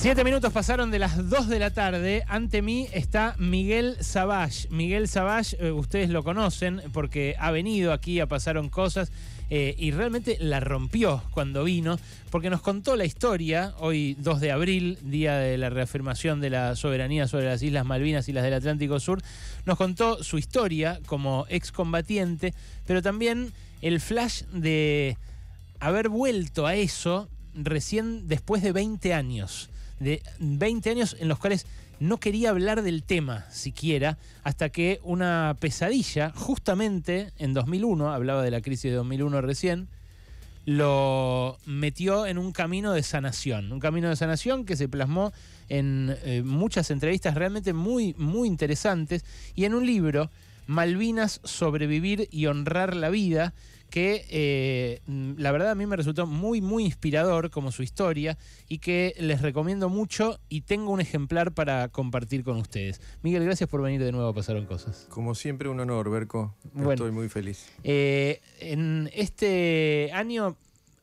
Siete minutos pasaron de las 2 de la tarde. Ante mí está Miguel Savage. Miguel Savage, eh, ustedes lo conocen porque ha venido aquí a Pasaron Cosas eh, y realmente la rompió cuando vino porque nos contó la historia, hoy 2 de abril, día de la reafirmación de la soberanía sobre las Islas Malvinas y las del Atlántico Sur, nos contó su historia como excombatiente, pero también el flash de haber vuelto a eso recién después de 20 años de 20 años en los cuales no quería hablar del tema siquiera, hasta que una pesadilla, justamente en 2001, hablaba de la crisis de 2001 recién, lo metió en un camino de sanación, un camino de sanación que se plasmó en eh, muchas entrevistas realmente muy, muy interesantes y en un libro Malvinas, sobrevivir y honrar la vida, que eh, mm, la verdad a mí me resultó muy, muy inspirador como su historia y que les recomiendo mucho y tengo un ejemplar para compartir con ustedes. Miguel, gracias por venir de nuevo a Pasaron Cosas. Como siempre, un honor, Berco. Estoy muy feliz. Eh, en este año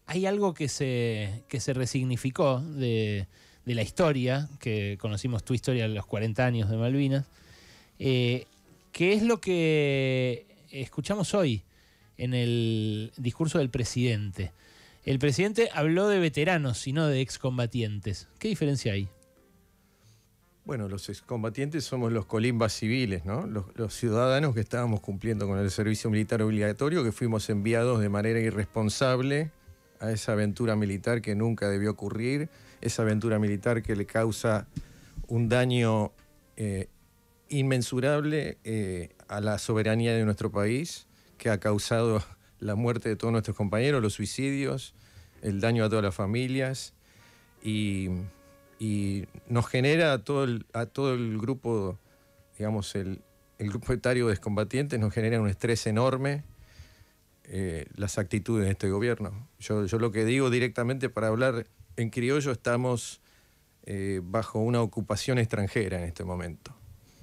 hay algo que se, se resignificó de, la historia, que conocimos tu historia de los 40 años de Malvinas. Eh, ¿Qué es lo que escuchamos hoy en el discurso del presidente. El presidente habló de veteranos y no de excombatientes. ¿Qué diferencia hay? Bueno, los excombatientes somos los colimbas civiles, Los, ciudadanos que estábamos cumpliendo con el servicio militar obligatorio, que fuimos enviados de manera irresponsable a esa aventura militar que nunca debió ocurrir, esa aventura militar que le causa un daño eh, inmensurable eh, a la soberanía de nuestro país, que ha causado la muerte de todos nuestros compañeros, los suicidios, el daño a todas las familias y, nos genera a todo el, grupo, digamos, el, grupo etario de excombatientes, nos genera un estrés enorme. Eh, las actitudes de este gobierno. Yo, lo que digo directamente para hablar en criollo, estamos eh, bajo una ocupación extranjera en este momento.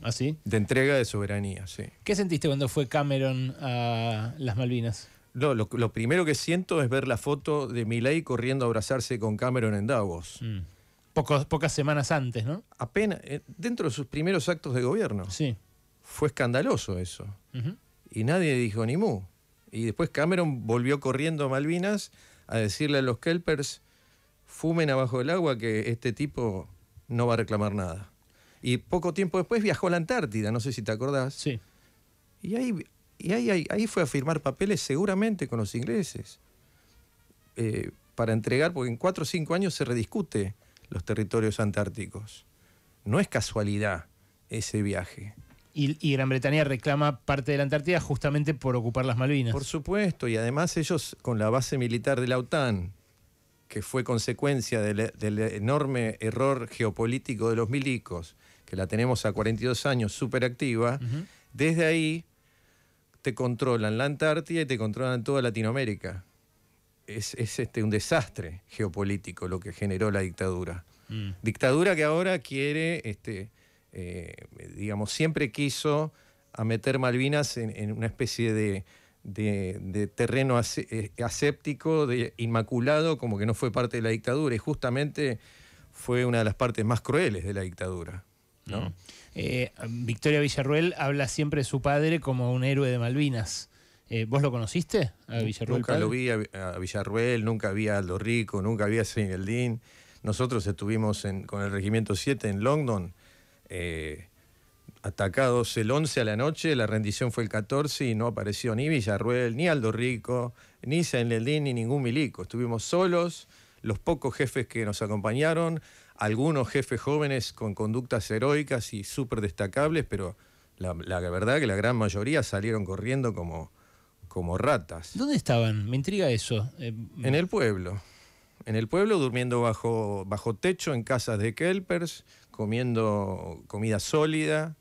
¿Ah, de entrega de soberanía, sí. ¿Qué sentiste cuando fue Cameron a las Malvinas? No, lo, primero que siento es ver la foto de Milei corriendo a abrazarse con Cameron en Davos. Mm. pocas semanas antes, ¿no? Apenas, eh, dentro de sus primeros actos de gobierno. Sí. Fue escandaloso eso. Y nadie dijo ni mu. Y después Cameron volvió corriendo a Malvinas a decirle a los Kelpers, fumen abajo del agua que este tipo no va a reclamar nada. Y poco tiempo después viajó a la Antártida, no sé si te acordás. Sí. Y ahí, y ahí, fue a firmar papeles seguramente con los ingleses. Eh, para entregar, porque en cuatro o cinco años se rediscute los territorios antárticos. No es casualidad ese viaje. Y, Gran Bretaña reclama parte de la Antártida justamente por ocupar las Malvinas. Por supuesto, y además ellos con la base militar de la OTAN, que fue consecuencia del enorme error geopolítico de los milicos, la tenemos a 42 años, súper activa, desde ahí te controlan la Antártida y te controlan toda Latinoamérica. Es, este, un desastre geopolítico lo que generó la dictadura. Mm. Dictadura que ahora quiere, este, eh, digamos, siempre quiso a meter Malvinas en, una especie de, de, terreno eh, aséptico, de inmaculado, como que no fue parte de la dictadura, y justamente fue una de las partes más crueles de la dictadura. Mm. Eh, Victoria Villarruel habla siempre de su padre como un héroe de Malvinas. Eh, ¿Vos lo conociste a Villarruel? Nunca lo vi a, Villarruel, nunca vi a Aldo Rico, nunca vi a Seineldín. Nosotros estuvimos con el Regimiento 7 en London, eh, atacados el 11 a la noche, la rendición fue el 14 y no apareció ni Villarruel, ni Aldo Rico, ni Seineldín, ni ningún milico. Estuvimos solos, los pocos jefes que nos acompañaron, algunos jefes jóvenes con conductas heroicas y súper destacables, pero la, verdad que la gran mayoría salieron corriendo como, como ratas. ¿Dónde estaban? Me intriga eso. Eh, en el pueblo. En el pueblo, durmiendo bajo, bajo techo, en casas de kelpers, comiendo comida sólida.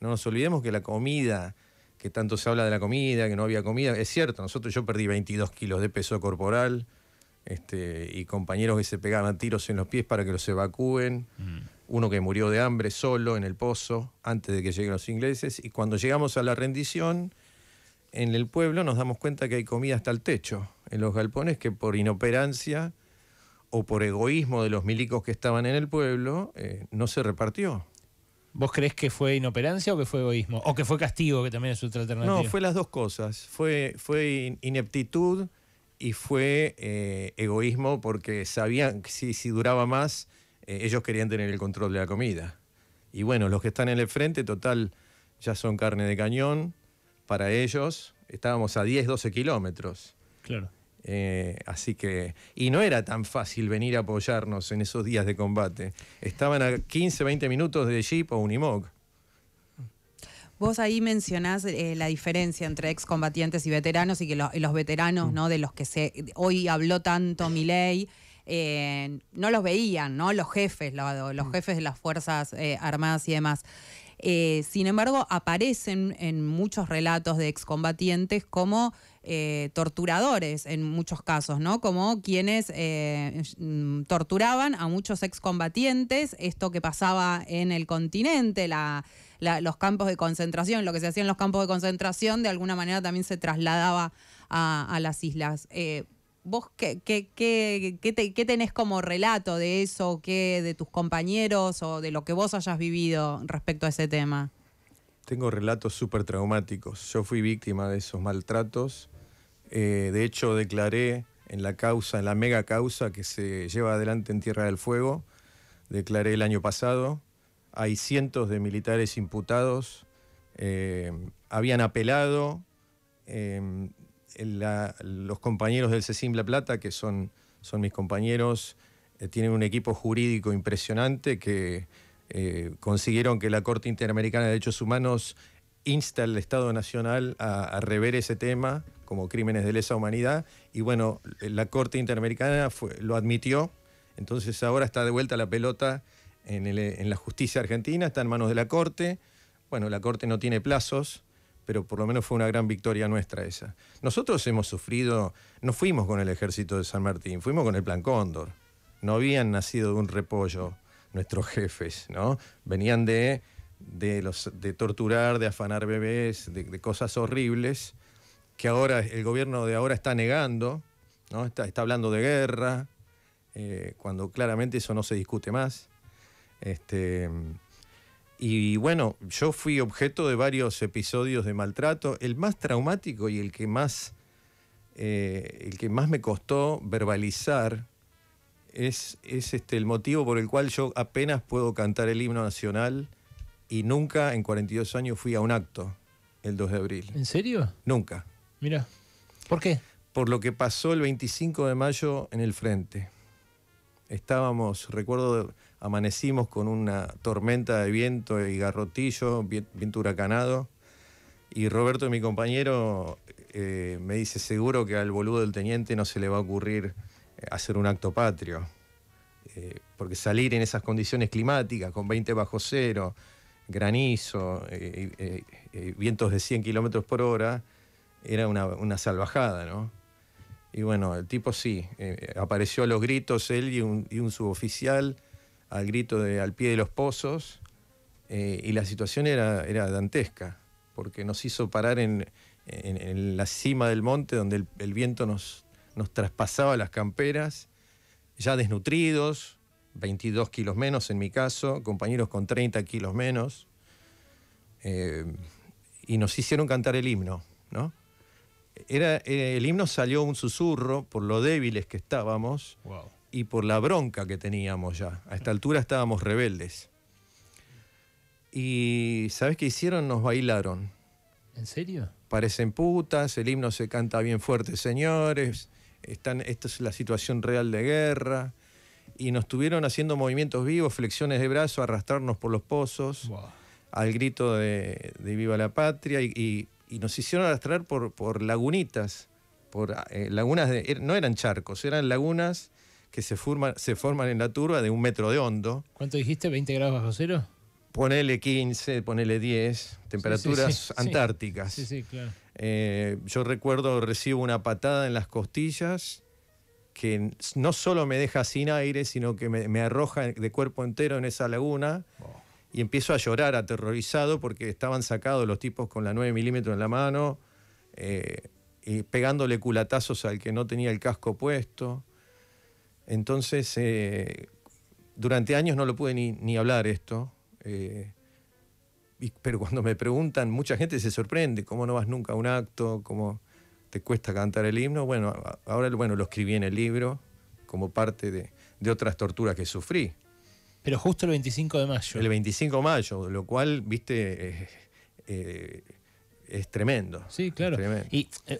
No nos olvidemos que la comida, que tanto se habla de la comida, que no había comida, es cierto, nosotros yo perdí 22 kilos de peso corporal, este, y compañeros que se pegaban tiros en los pies para que los evacúen. Mm. Uno que murió de hambre solo en el pozo antes de que lleguen los ingleses. Y cuando llegamos a la rendición, en el pueblo nos damos cuenta que hay comida hasta el techo, en los galpones que por inoperancia o por egoísmo de los milicos que estaban en el pueblo, eh, no se repartió. ¿Vos crees que fue inoperancia o que fue egoísmo? ¿O que fue castigo, que también es otra alternativa? No, fue las dos cosas. Fue, fue ineptitud y fue eh, egoísmo porque sabían que si, duraba más, eh, ellos querían tener el control de la comida. Y bueno, los que están en el frente, total, ya son carne de cañón. Para ellos estábamos a 10, 12 kilómetros. Claro. Eh, así que, y no era tan fácil venir a apoyarnos en esos días de combate. Estaban a 15, 20 minutos de Jeep o Unimog. Vos ahí mencionás eh, la diferencia entre excombatientes y veteranos y que los veteranos, mm. ¿no? De los que se hoy habló tanto Milei, eh, no los veían, ¿no? Los jefes, los mm. jefes de las Fuerzas eh, Armadas y demás. sin embargo, aparecen en muchos relatos de excombatientes como torturadores, en muchos casos, ¿no? Como quienes mm, torturaban a muchos excombatientes, esto que pasaba en el continente, la los campos de concentración, lo que se hacía en los campos de concentración, de alguna manera también se trasladaba a, las islas. Eh, ¿Vos qué, qué, qué, qué, tenés como relato de eso, qué de tus compañeros o de lo que vos hayas vivido respecto a ese tema? Tengo relatos súper traumáticos. Yo fui víctima de esos maltratos. Eh, de hecho, declaré en la causa, en la mega causa que se lleva adelante en Tierra del Fuego. Declaré el año pasado hay cientos de militares imputados, eh, habían apelado, em, los compañeros del CECIM La Plata, que son, son mis compañeros, eh, tienen un equipo jurídico impresionante que eh, consiguieron que la Corte Interamericana de Derechos Humanos insta al Estado Nacional a, rever ese tema como crímenes de lesa humanidad y bueno, la Corte Interamericana lo admitió, entonces ahora está de vuelta la pelota en, la justicia argentina, está en manos de la Corte. Bueno, la Corte no tiene plazos, pero por lo menos fue una gran victoria nuestra esa. Nosotros hemos sufrido, no fuimos con el ejército de San Martín, fuimos con el Plan Cóndor. No habían nacido de un repollo nuestros jefes, ¿no? Venían de, torturar, de afanar bebés, de, cosas horribles que ahora el gobierno de ahora está negando, ¿no? Está, hablando de guerra, eh, cuando claramente eso no se discute más. Este, y bueno, yo fui objeto de varios episodios de maltrato. El más traumático y el que más, eh, el que más me costó verbalizar es, es este, el motivo por el cual yo apenas puedo cantar el himno nacional y nunca en 42 años fui a un acto el 2 de abril. ¿En serio? Nunca. Mira, ¿por qué? Por lo que pasó el 25 de mayo en el frente. Estábamos, recuerdo amanecimos con una tormenta de viento y garrotillo, viento huracanado. Y Roberto, mi compañero, eh, me dice, seguro que al boludo del teniente no se le va a ocurrir eh, hacer un acto patrio. Eh, porque salir en esas condiciones climáticas, con 20 bajo cero, granizo, vientos de 100 kilómetros por hora, era una, salvajada, ¿no? Y bueno, el tipo sí, apareció a los gritos él y un suboficial al grito de al pie de los pozos, eh, y la situación era, era dantesca, porque nos hizo parar en, la cima del monte donde el, viento nos, nos traspasaba las camperas, ya desnutridos, 22 kilos menos en mi caso, compañeros con 30 kilos menos, eh, y nos hicieron cantar el himno, ¿no? Era, eh, el himno salió un susurro por lo débiles que estábamos y por la bronca que teníamos ya. A esta altura estábamos rebeldes. Y ¿sabes qué hicieron? Nos bailaron. ¿En serio? Parecen putas, el himno se canta bien fuerte, señores. Están, esta es la situación real de guerra. Y nos tuvieron haciendo movimientos vivos, flexiones de brazo, arrastrarnos por los pozos, al grito de, Viva la Patria. Y, nos hicieron arrastrar por, por lagunitas, por eh, lagunas er, No eran charcos, eran lagunas que se, forman, se forman en la turba de un metro de hondo. ¿Cuánto dijiste? ¿20 grados bajo cero? Ponele 15, ponele 10, temperaturas antárticas. Sí, sí, claro. Eh, yo recuerdo, recibo una patada en las costillas que no solo me deja sin aire, sino que me, arroja de cuerpo entero en esa laguna. Y empiezo a llorar aterrorizado porque estaban sacados los tipos con la 9 milímetros en la mano, eh, y pegándole culatazos al que no tenía el casco puesto. Entonces, eh, durante años no lo pude ni, hablar esto, eh, pero cuando me preguntan, mucha gente se sorprende, ¿cómo no vas nunca a un acto? ¿Cómo te cuesta cantar el himno? Bueno, ahora bueno, lo escribí en el libro como parte de, otras torturas que sufrí. Pero justo el 25 de mayo. El 25 de mayo, lo cual, viste, eh, es tremendo. Sí, claro. Y eh,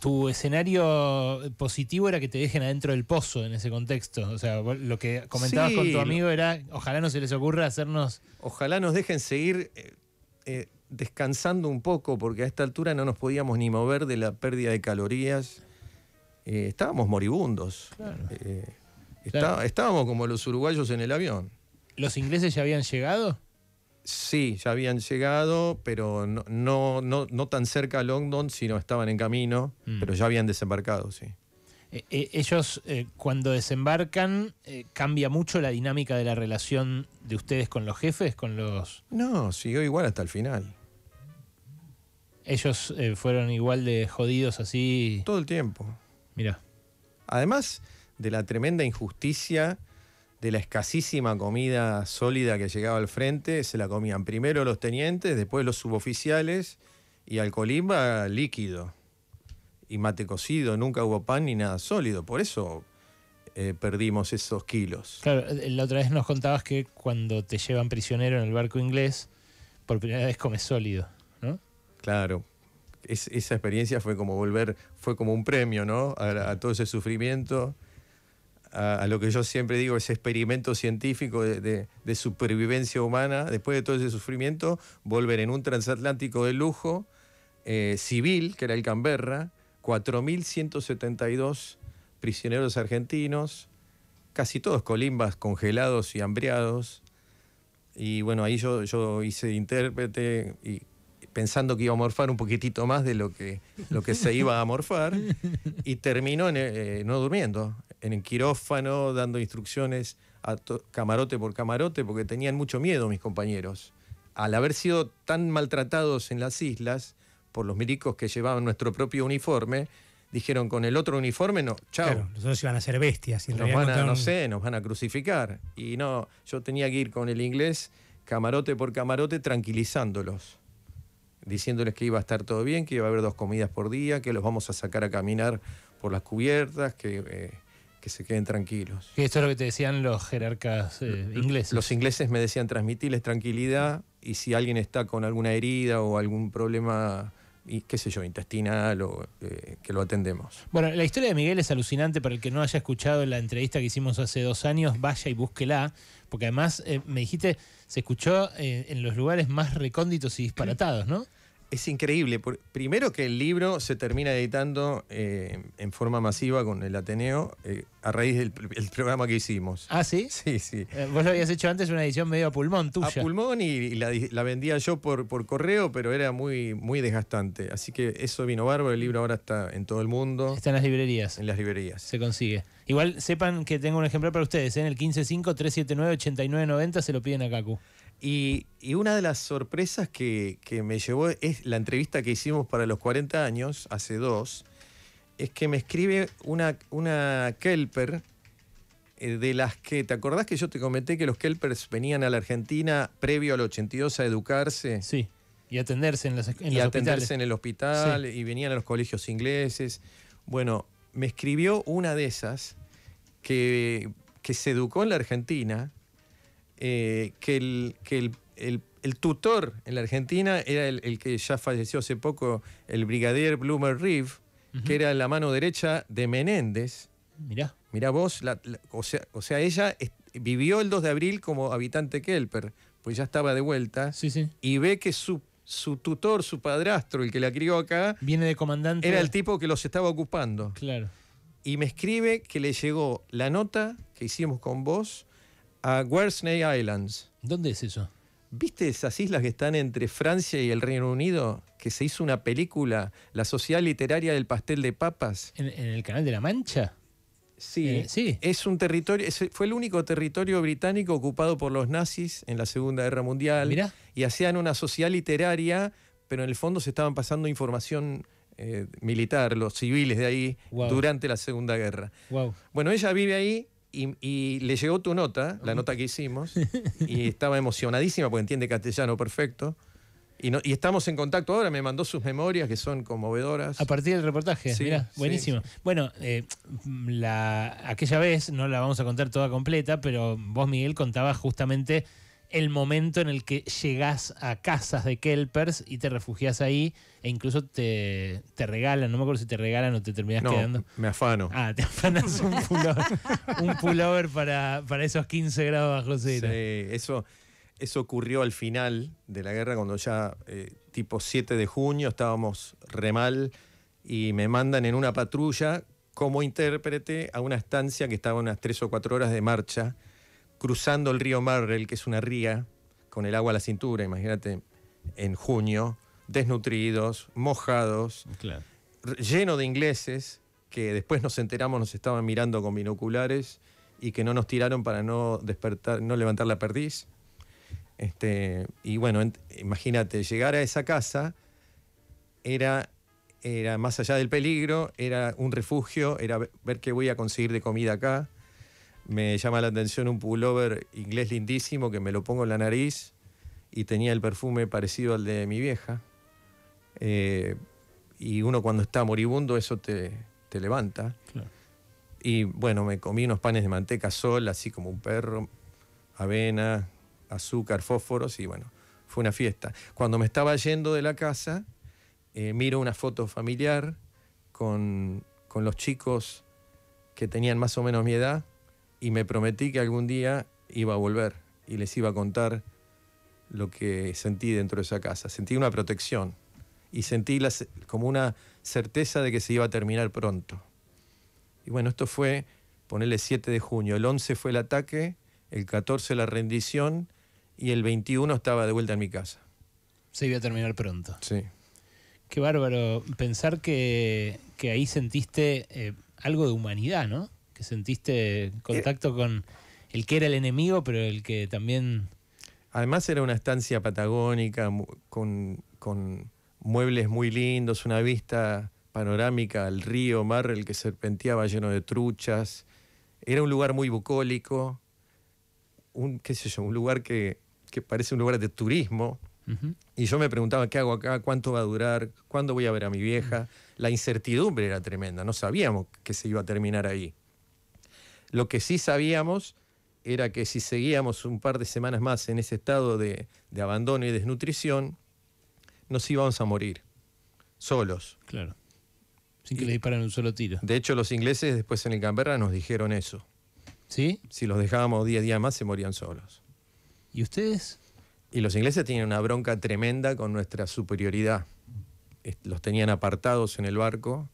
tu escenario positivo era que te dejen adentro del pozo en ese contexto. O sea, lo que comentabas con tu amigo era, ojalá no se les ocurra hacernos... Ojalá nos dejen seguir eh, eh, descansando un poco, porque a esta altura no nos podíamos ni mover de la pérdida de calorías. estábamos moribundos. Estábamos como los uruguayos en el avión. ¿Los ingleses ya habían llegado? Sí, ya habían llegado, pero no, tan cerca a London, sino estaban en camino, mm. pero ya habían desembarcado, sí. E, e, ellos eh, cuando desembarcan eh, cambia mucho la dinámica de la relación de ustedes con los jefes, con los... No, siguió igual hasta el final. Ellos eh, fueron igual de jodidos así... Todo el tiempo. Mira. Además de la tremenda injusticia de la escasísima comida sólida que llegaba al frente, se la comían primero los tenientes, después los suboficiales y al Colimba líquido y mate cocido, nunca hubo pan ni nada sólido, por eso eh, perdimos esos kilos. Claro, eh, la otra vez nos contabas que cuando te llevan prisionero en el barco inglés, por primera vez comes sólido, ¿no? Claro, esa experiencia fue como volver, fue como un premio, ¿no? a todo ese sufrimiento a, lo que yo siempre digo, ese experimento científico de, supervivencia humana, después de todo ese sufrimiento, volver en un transatlántico de lujo eh, civil, que era el Canberra, 4.172 prisioneros argentinos, casi todos colimbas congelados y hambriados. Y bueno, ahí yo, yo hice intérprete y pensando que iba a morfar un poquitito más de lo que, lo que se iba a morfar y terminó eh, no durmiendo, en el quirófano, dando instrucciones a camarote por camarote, porque tenían mucho miedo mis compañeros. Al haber sido tan maltratados en las islas por los milicos que llevaban nuestro propio uniforme, dijeron con el otro uniforme, no, chao. nosotros iban a ser bestias. Y nos van a, no sé, nos van a crucificar. Y no, yo tenía que ir con el inglés camarote por camarote tranquilizándolos, diciéndoles que iba a estar todo bien, que iba a haber dos comidas por día, que los vamos a sacar a caminar por las cubiertas, que... Eh, que se queden tranquilos. Y esto es lo que te decían los jerarcas eh, ingleses. Los ingleses me decían transmitirles tranquilidad y si alguien está con alguna herida o algún problema y qué sé yo, intestinal o eh, que lo atendemos. Bueno, la historia de Miguel es alucinante para el que no haya escuchado la entrevista que hicimos hace dos años, vaya y búsquela, porque además eh, me dijiste, se escuchó en los lugares más recónditos y disparatados, ¿no? es increíble. primero que el libro se termina editando eh, en forma masiva con el Ateneo eh, a raíz del programa que hicimos. ¿Ah, sí? Sí, sí. Eh, vos lo habías hecho antes una edición medio a pulmón tuya. A pulmón y, la, vendía yo por, por correo, pero era muy, muy desgastante. Así que eso vino bárbaro. El libro ahora está en todo el mundo. Está en las librerías. En las librerías. Se consigue. Igual sepan que tengo un ejemplar para ustedes. En el 155-379-8990 se lo piden a Cacu. Y, una de las sorpresas que, me llevó es la entrevista que hicimos para los 40 años, hace dos, es que me escribe una, una Kelper eh, de las que, ¿te acordás que yo te comenté que los Kelpers venían a la Argentina previo al 82 a educarse? Sí, y atenderse en, las, en y atenderse en el hospital y venían a los colegios ingleses. Bueno, me escribió una de esas que, que se educó en la Argentina eh, que, el, que el, tutor en la Argentina era el, que ya falleció hace poco, el brigadier Bloomer Reeve, que era la mano derecha de Menéndez. Mirá. Mirá vos, o, sea, o sea, ella vivió el 2 de abril como habitante Kelper, pues ya estaba de vuelta. Sí, sí. Y ve que su, su tutor, su padrastro, el que la crió acá. Viene de comandante. Era el tipo que los estaba ocupando. Claro. Y me escribe que le llegó la nota que hicimos con vos a Guernsey Islands. ¿Dónde es eso? ¿Viste esas islas que están entre Francia y el Reino Unido? Que se hizo una película, La Sociedad Literaria del Pastel de Papas. ¿En, el Canal de la Mancha? Sí, eh, sí. Es un territorio, fue el único territorio británico ocupado por los nazis en la Segunda Guerra Mundial. Mirá. Y hacían una sociedad literaria, pero en el fondo se estaban pasando información eh, militar, los civiles de ahí, durante la Segunda Guerra. Wow. Bueno, ella vive ahí y, le llegó tu nota, la nota que hicimos, y estaba emocionadísima porque entiende castellano perfecto. Y, no, y estamos en contacto ahora, me mandó sus memorias que son conmovedoras. A partir del reportaje, mirá, buenísimo. Bueno, eh, la, aquella vez no la vamos a contar toda completa, pero vos, Miguel, contabas justamente el momento en el que llegás a casas de Kelpers y te refugias ahí e incluso te, te, regalan, no me acuerdo si te regalan o te terminás quedando. Me afano. Ah, te afanas un pullover, para, para, esos 15 grados bajo cero. Sí, eso, eso ocurrió al final de la guerra cuando ya eh, tipo 7 de junio estábamos remal y me mandan en una patrulla como intérprete a una estancia que estaba unas 3 o 4 horas de marcha cruzando el río Marrel, que es una ría, con el agua a la cintura, imagínate, en junio, desnutridos, mojados, lleno de ingleses, que después nos enteramos nos estaban mirando con binoculares y que no nos tiraron para no despertar, no levantar la perdiz. Este, y bueno, imagínate, llegar a esa casa era, era más allá del peligro, era un refugio, era ver qué voy a conseguir de comida acá me llama la atención un pullover inglés lindísimo que me lo pongo en la nariz y tenía el perfume parecido al de mi vieja. Eh, y uno cuando está moribundo eso te, levanta. Y bueno, me comí unos panes de manteca sol, así como un perro, avena, azúcar, fósforos y bueno, fue una fiesta. Cuando me estaba yendo de la casa, eh, miro una foto familiar con, con los chicos que tenían más o menos mi edad y me prometí que algún día iba a volver y les iba a contar lo que sentí dentro de esa casa. Sentí una protección y sentí como una certeza de que se iba a terminar pronto. Y bueno, esto fue, ponerle 7 de junio, el 11 fue el ataque, el 14 la rendición y el 21 estaba de vuelta en mi casa. Se iba a terminar pronto. Sí. Qué bárbaro pensar que, ahí sentiste eh, algo de humanidad, ¿no? sentiste contacto eh, con el que era el enemigo, pero el que también... Además era una estancia patagónica con, muebles muy lindos, una vista panorámica al río mar el que serpenteaba lleno de truchas. Era un lugar muy bucólico, un, qué sé yo, un lugar que, parece un lugar de turismo. Y yo me preguntaba, ¿qué hago acá? ¿Cuánto va a durar? ¿Cuándo voy a ver a mi vieja? La incertidumbre era tremenda, no sabíamos que se iba a terminar ahí. Lo que sí sabíamos era que si seguíamos un par de semanas más en ese estado de, abandono y desnutrición, nos íbamos a morir, solos. Claro. Sin que le disparan un solo tiro. De hecho, los ingleses después en el Canberra nos dijeron eso. ¿Sí? Si los dejábamos día a día más, se morían solos. ¿Y ustedes? Y los ingleses tenían una bronca tremenda con nuestra superioridad. Los tenían apartados en el barco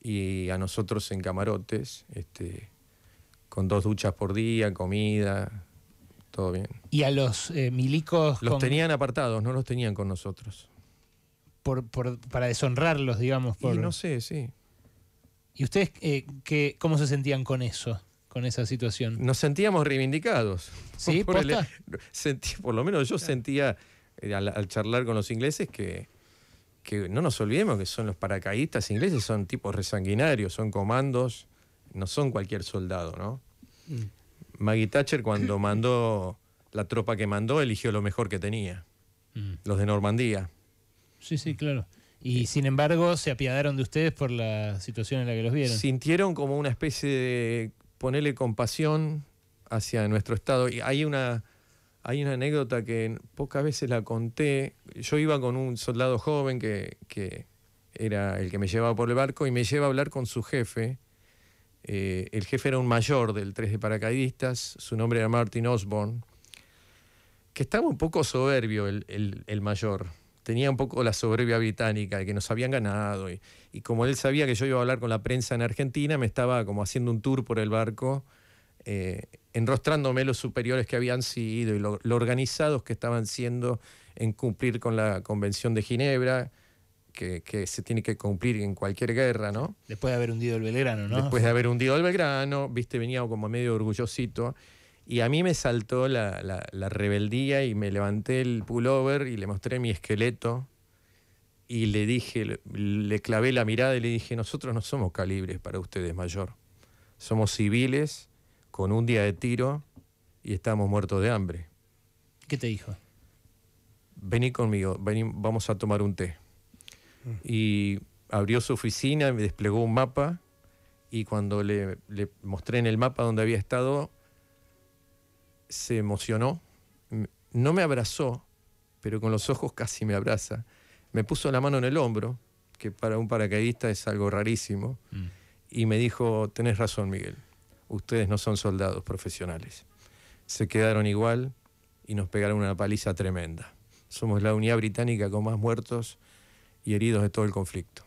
y a nosotros en camarotes. Este, con dos duchas por día, comida, todo bien. ¿Y a los eh, milicos? Los tenían apartados, no los tenían con nosotros. Por, para deshonrarlos, digamos. no sé, sí. ¿Y ustedes eh, qué, cómo se sentían con eso? con esa situación. Nos sentíamos reivindicados. Sí, por, lo menos yo sentía eh, al, charlar con los ingleses que, que no nos olvidemos que son los paracaidistas ingleses, son tipos resanguinarios, son comandos no son cualquier soldado, ¿no? Mm. Maggie Thatcher cuando mandó la tropa que mandó, eligió lo mejor que tenía, mm. los de Normandía. Sí, sí, claro. Y eh. sin embargo, se apiadaron de ustedes por la situación en la que los vieron. Sintieron como una especie de ponerle compasión hacia nuestro estado. Y hay una, hay una anécdota que pocas veces la conté. Yo iba con un soldado joven que, que era el que me llevaba por el barco y me lleva a hablar con su jefe eh, el jefe era un mayor del 3 de paracaidistas, su nombre era Martin Osborne, que estaba un poco soberbio el, mayor. Tenía un poco la soberbia británica de que nos habían ganado. Y, como él sabía que yo iba a hablar con la prensa en Argentina, me estaba como haciendo un tour por el barco, eh, enrostrándome los superiores que habían sido y los lo organizados que estaban siendo en cumplir con la Convención de Ginebra que, se tiene que cumplir en cualquier guerra, ¿no? Después de haber hundido el Belgrano, ¿no? Después de haber hundido el Belgrano, viste, venía como medio orgullosito. Y a mí me saltó la, rebeldía y me levanté el pullover y le mostré mi esqueleto y le dije, le, clavé la mirada y le dije, nosotros no somos calibres para ustedes, mayor. Somos civiles con un día de tiro y estamos muertos de hambre. ¿Qué te dijo? Vení conmigo, vamos a tomar un té y abrió su oficina, me desplegó un mapa y cuando le, mostré en el mapa donde había estado, se emocionó, no me abrazó, pero con los ojos casi me abraza. Me puso la mano en el hombro, que para un paracaidista es algo rarísimo, mm. y me dijo, tenés razón Miguel, ustedes no son soldados profesionales. Se quedaron igual y nos pegaron una paliza tremenda. Somos la unidad británica con más muertos y heridos de todo el conflicto.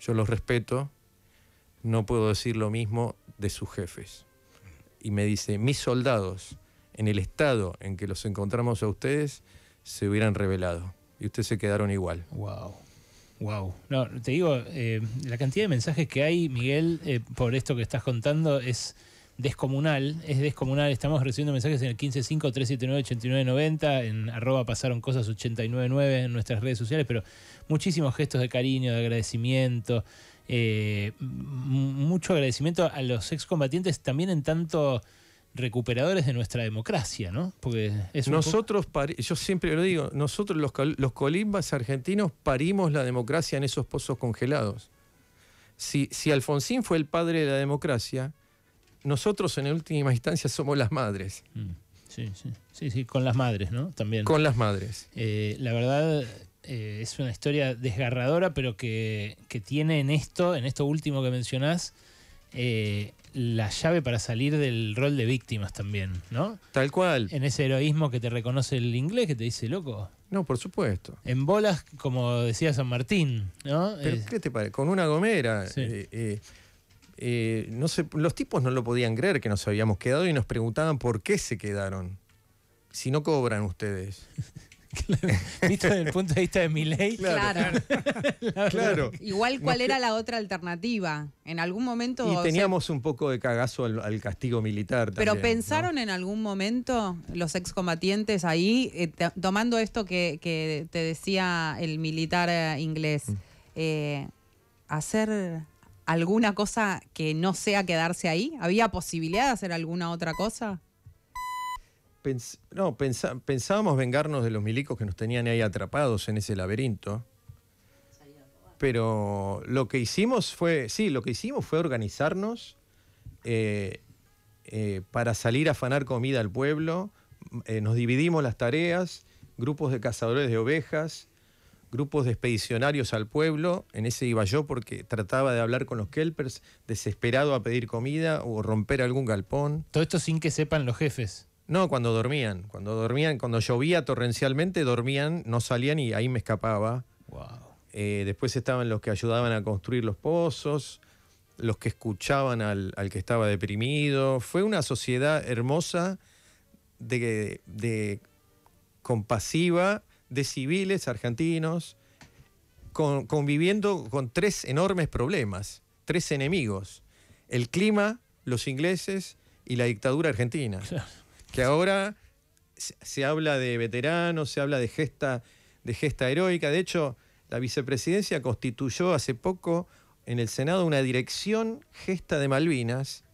Yo los respeto, no puedo decir lo mismo de sus jefes. Y me dice, mis soldados, en el estado en que los encontramos a ustedes, se hubieran revelado. Y ustedes se quedaron igual. Wow. Wow. No, te digo, eh, la cantidad de mensajes que hay, Miguel, eh, por esto que estás contando, es descomunal, es descomunal. Estamos recibiendo mensajes en el 155-379-8990, en arroba pasaron cosas 899 en nuestras redes sociales, pero muchísimos gestos de cariño, de agradecimiento, eh, mucho agradecimiento a los excombatientes también en tanto recuperadores de nuestra democracia, ¿no? Porque es nosotros, yo siempre lo digo, nosotros los, colimbas argentinos parimos la democracia en esos pozos congelados. Si, Alfonsín fue el padre de la democracia, nosotros en última instancia somos las madres. Mm, sí, sí, sí, sí, con las madres, ¿no? También. Con las madres. Eh, la verdad, eh, es una historia desgarradora, pero que, tiene en esto, en esto último que mencionás, eh, la llave para salir del rol de víctimas también, ¿no? Tal cual. En ese heroísmo que te reconoce el inglés, que te dice, loco. No, por supuesto. En bolas, como decía San Martín, ¿no? ¿Pero qué te parece? Con una gomera. Eh, no sé, los tipos no lo podían creer que nos habíamos quedado y nos preguntaban por qué se quedaron. Si no cobran ustedes. Visto desde el punto de vista de mi ley. Claro. claro. Igual cuál era la otra alternativa. En algún momento... teníamos un poco de cagazo al, castigo militar. pero pensaron en algún momento los excombatientes ahí, eh, tomando esto que, te decía el militar eh, inglés, mm. eh, hacer alguna cosa que no sea quedarse ahí? ¿Había posibilidad de hacer alguna otra cosa? no, pensábamos vengarnos de los milicos que nos tenían ahí atrapados en ese laberinto. Pero lo que hicimos fue, sí, lo que hicimos fue organizarnos eh, eh, para salir a afanar comida al pueblo. Eh, nos dividimos las tareas, grupos de cazadores de ovejas, grupos de expedicionarios al pueblo. En ese iba yo porque trataba de hablar con los kelpers, desesperado a pedir comida o romper algún galpón. Todo esto sin que sepan los jefes. No, cuando dormían, cuando dormían, cuando llovía torrencialmente, dormían, no salían y ahí me escapaba. Wow. Eh, después estaban los que ayudaban a construir los pozos, los que escuchaban al, que estaba deprimido. Fue una sociedad hermosa de, compasiva de civiles argentinos conviviendo con tres enormes problemas, tres enemigos, el clima, los ingleses y la dictadura argentina. Que ahora se, habla de veteranos, se habla de gesta, de gesta heroica. De hecho, la vicepresidencia constituyó hace poco en el Senado una dirección gesta de Malvinas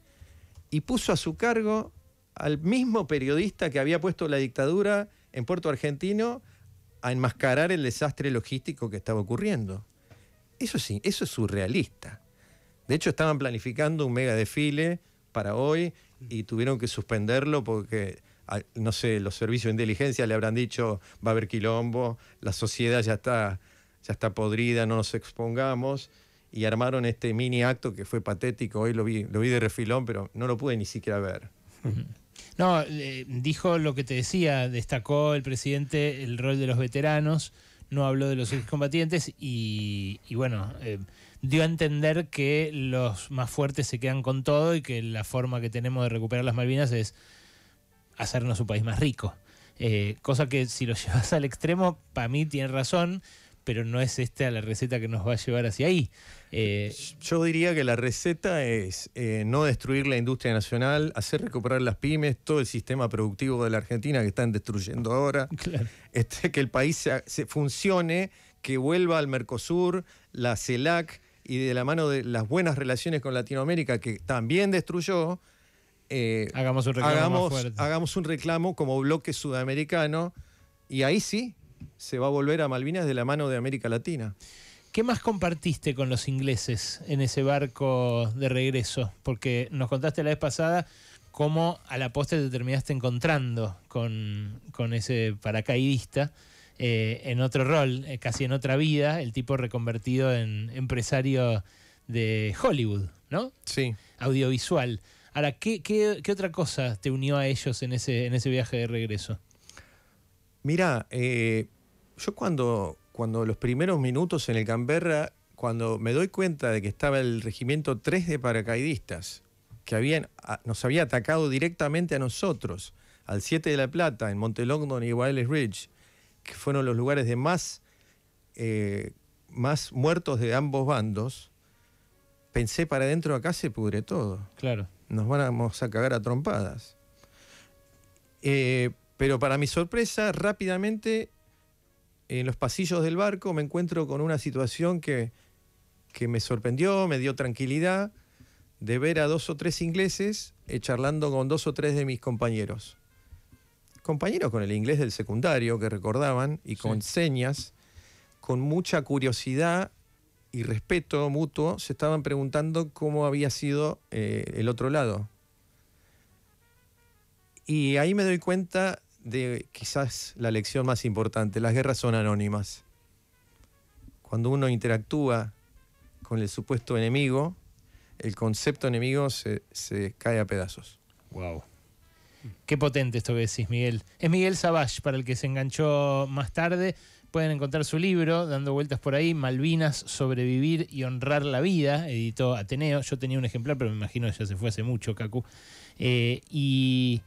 y puso a su cargo al mismo periodista que había puesto la dictadura en Puerto Argentino a enmascarar el desastre logístico que estaba ocurriendo. Eso sí, eso es surrealista. De hecho, estaban planificando un mega desfile para hoy y tuvieron que suspenderlo porque, ah, no sé, los servicios de inteligencia le habrán dicho va a haber quilombo, la sociedad ya está, ya está podrida, no nos expongamos. Y armaron este mini acto que fue patético, hoy lo vi, lo vi de refilón, pero no lo pude ni siquiera ver. No, dijo lo que te decía, destacó el presidente el rol de los veteranos, no habló de los excombatientes y, bueno, eh, dio a entender que los más fuertes se quedan con todo y que la forma que tenemos de recuperar las Malvinas es hacernos un país más rico. Eh, cosa que si lo llevas al extremo, para mí tiene razón, pero no es esta la receta que nos va a llevar hacia ahí. Eh, Yo diría que la receta es eh, no destruir la industria nacional, hacer recuperar las pymes, todo el sistema productivo de la Argentina que están destruyendo ahora, este, que el país funcione, que vuelva al Mercosur, la CELAC, y de la mano de las buenas relaciones con Latinoamérica, que también destruyó, eh, hagamos, un reclamo hagamos, un reclamo como bloque sudamericano y ahí sí se va a volver a Malvinas de la mano de América Latina. ¿Qué más compartiste con los ingleses en ese barco de regreso? Porque nos contaste la vez pasada cómo a la poste te terminaste encontrando con, con ese paracaidista eh, en otro rol, eh, casi en otra vida, el tipo reconvertido en empresario de Hollywood, ¿no? Sí. Audiovisual. Ahora, ¿qué, otra cosa te unió a ellos en ese, viaje de regreso? Mira, eh, yo cuando, los primeros minutos en el Canberra, cuando me doy cuenta de que estaba el regimiento 3 de paracaidistas, que habían, ah, nos había atacado directamente a nosotros, al 7 de La Plata, en Montelongdon y Wireless Ridge, que fueron los lugares de más, eh, más muertos de ambos bandos, pensé para adentro acá se pudre todo. Claro. Nos vamos a cagar a trompadas. Eh, pero para mi sorpresa, rápidamente en los pasillos del barco me encuentro con una situación que, que me sorprendió, me dio tranquilidad de ver a dos o tres ingleses eh, charlando con dos o tres de mis compañeros compañeros con el inglés del secundario que recordaban y con señas, con mucha curiosidad y respeto mutuo, se estaban preguntando cómo había sido eh, el otro lado. Y ahí me doy cuenta de quizás la lección más importante, las guerras son anónimas. Cuando uno interactúa con el supuesto enemigo, el concepto enemigo se, se cae a pedazos. Wow. Qué potente esto que decís, Miguel. Es Miguel Savage, para el que se enganchó más tarde. Pueden encontrar su libro, dando vueltas por ahí, Malvinas, sobrevivir y honrar la vida, editó Ateneo. Yo tenía un ejemplar, pero me imagino que ya se fue hace mucho, Kaku. Eh, y,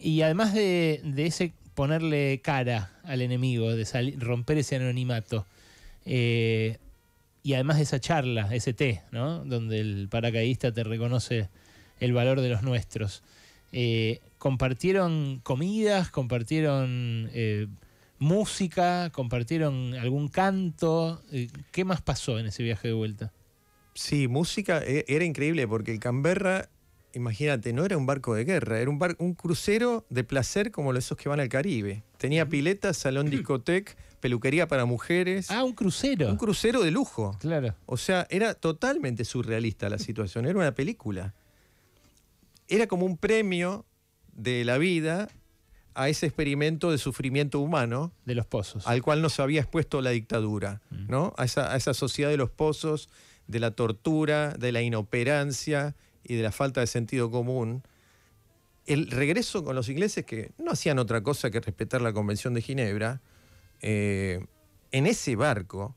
y, además de, ese ponerle cara al enemigo, de romper ese anonimato, eh, y además de esa charla, ese té, ¿no? donde el paracaidista te reconoce el valor de los nuestros. Eh, compartieron comidas, compartieron eh, música, compartieron algún canto. Eh, ¿Qué más pasó en ese viaje de vuelta? Sí, música e, era increíble porque el Canberra, imagínate, no era un barco de guerra, era un, un crucero de placer como los esos que van al Caribe. Tenía pileta, salón discotec, peluquería para mujeres. Ah, un crucero. Un crucero de lujo. Claro. O sea, era totalmente surrealista la situación, era una película era como un premio de la vida a ese experimento de sufrimiento humano. De los pozos. Al cual nos había expuesto la dictadura, mm. ¿no? A esa, sociedad de los pozos, de la tortura, de la inoperancia y de la falta de sentido común. El regreso con los ingleses, que no hacían otra cosa que respetar la Convención de Ginebra, eh, en ese barco,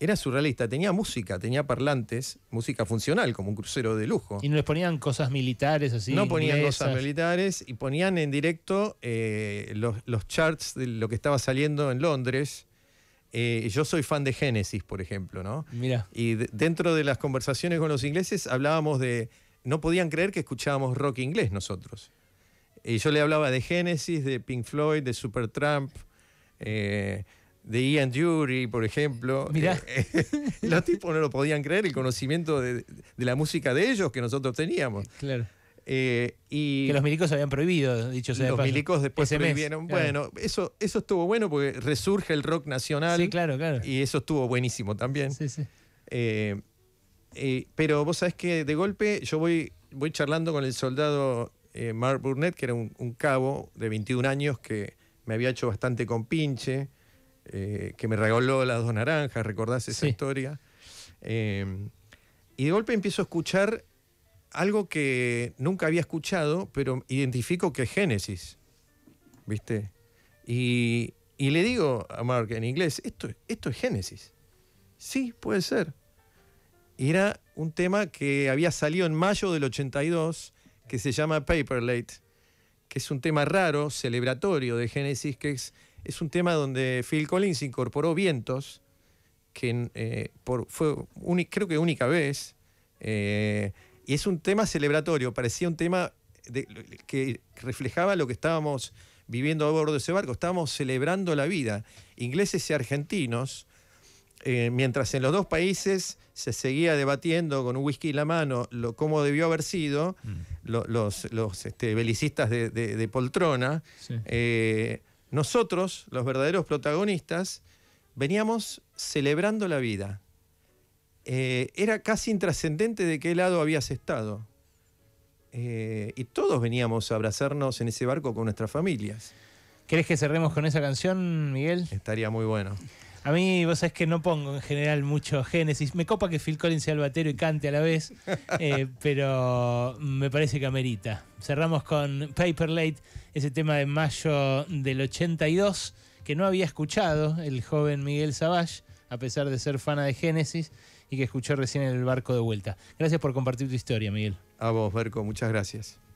era surrealista, tenía música, tenía parlantes, música funcional, como un crucero de lujo. Y no les ponían cosas militares así. No ponían cosas militares y ponían en directo eh, los, charts de lo que estaba saliendo en Londres. Eh, yo soy fan de Genesis, por ejemplo, ¿no? Mira. Y dentro de las conversaciones con los ingleses hablábamos de. No podían creer que escuchábamos rock inglés nosotros. Y yo le hablaba de Genesis, de Pink Floyd, de Supertramp. Eh, de Ian Dury, por ejemplo. Eh, los tipos no lo podían creer, el conocimiento de, la música de ellos que nosotros teníamos. Eh, y que los milicos habían prohibido, dicho sea. Los milicos después se prohibieron. Bueno, eso, eso estuvo bueno porque resurge el rock nacional. Sí, claro, claro. Y eso estuvo buenísimo también. Sí, sí. Eh, pero vos sabés que de golpe yo voy, voy charlando con el soldado Mark Burnett, que era un, un cabo de 21 años que me había hecho bastante compinche eh, que me regaló las dos naranjas, ¿recordás esa historia? Eh, y de golpe empiezo a escuchar algo que nunca había escuchado, pero identifico que es Génesis, ¿viste? Y, le digo a Mark en inglés, esto, esto es Génesis. Sí, puede ser. Y era un tema que había salido en mayo del 82, que se llama Paper Paperlate, que es un tema raro, celebratorio de Génesis, que es es un tema donde Phil Collins incorporó vientos, que eh, por, fue creo que única vez, eh, y es un tema celebratorio, parecía un tema que reflejaba lo que estábamos viviendo a bordo de ese barco, estábamos celebrando la vida, ingleses y argentinos, eh, mientras en los dos países se seguía debatiendo con un whisky en la mano lo, cómo debió haber sido, mm. los, los este, belicistas de, poltrona, nosotros, los verdaderos protagonistas, veníamos celebrando la vida. Eh, era casi intrascendente de qué lado habías estado. Eh, y todos veníamos a abrazarnos en ese barco con nuestras familias. ¿Crees que cerremos con esa canción, Miguel? Estaría muy bueno. A mí, vos sabés que no pongo en general mucho Génesis. Me copa que Phil Collins sea el batero y cante a la vez, eh, pero me parece que amerita. Cerramos con Paper Late, ese tema de mayo del 82, que no había escuchado el joven Miguel Savage, a pesar de ser fana de Génesis, y que escuchó recién en el barco de vuelta. Gracias por compartir tu historia, Miguel. A vos, Berco, muchas gracias.